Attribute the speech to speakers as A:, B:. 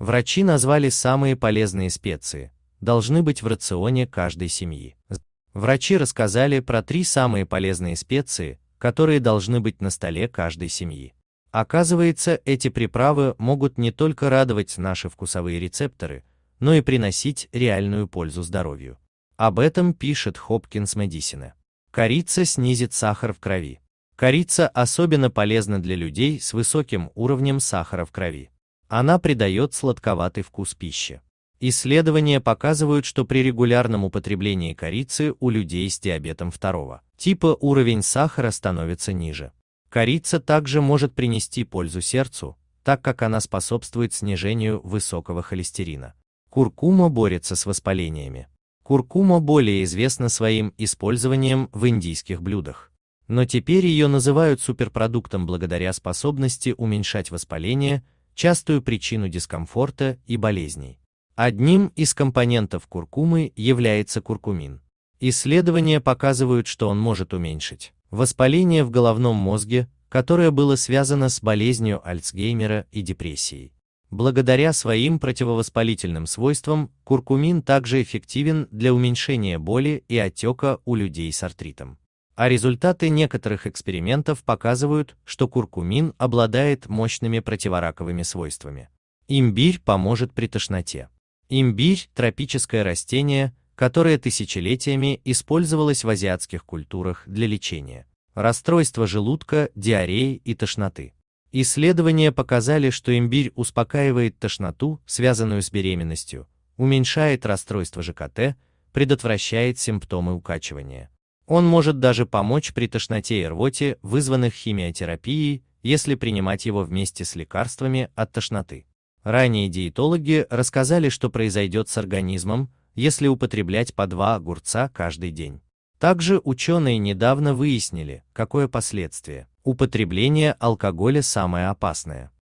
A: Врачи назвали самые полезные специи, должны быть в рационе каждой семьи. Врачи рассказали про три самые полезные специи, которые должны быть на столе каждой семьи. Оказывается, эти приправы могут не только радовать наши вкусовые рецепторы, но и приносить реальную пользу здоровью. Об этом пишет Хопкинс Медисина. Корица снизит сахар в крови. Корица особенно полезна для людей с высоким уровнем сахара в крови она придает сладковатый вкус пищи. Исследования показывают, что при регулярном употреблении корицы у людей с диабетом второго типа уровень сахара становится ниже. Корица также может принести пользу сердцу, так как она способствует снижению высокого холестерина. Куркума борется с воспалениями. Куркума более известна своим использованием в индийских блюдах. Но теперь ее называют суперпродуктом благодаря способности уменьшать воспаление, частую причину дискомфорта и болезней. Одним из компонентов куркумы является куркумин. Исследования показывают, что он может уменьшить воспаление в головном мозге, которое было связано с болезнью Альцгеймера и депрессией. Благодаря своим противовоспалительным свойствам, куркумин также эффективен для уменьшения боли и отека у людей с артритом а результаты некоторых экспериментов показывают, что куркумин обладает мощными противораковыми свойствами. Имбирь поможет при тошноте. Имбирь – тропическое растение, которое тысячелетиями использовалось в азиатских культурах для лечения расстройства желудка, диареи и тошноты. Исследования показали, что имбирь успокаивает тошноту, связанную с беременностью, уменьшает расстройство ЖКТ, предотвращает симптомы укачивания. Он может даже помочь при тошноте и рвоте, вызванных химиотерапией, если принимать его вместе с лекарствами от тошноты. Ранее диетологи рассказали, что произойдет с организмом, если употреблять по два огурца каждый день. Также ученые недавно выяснили, какое последствие. Употребление алкоголя самое опасное.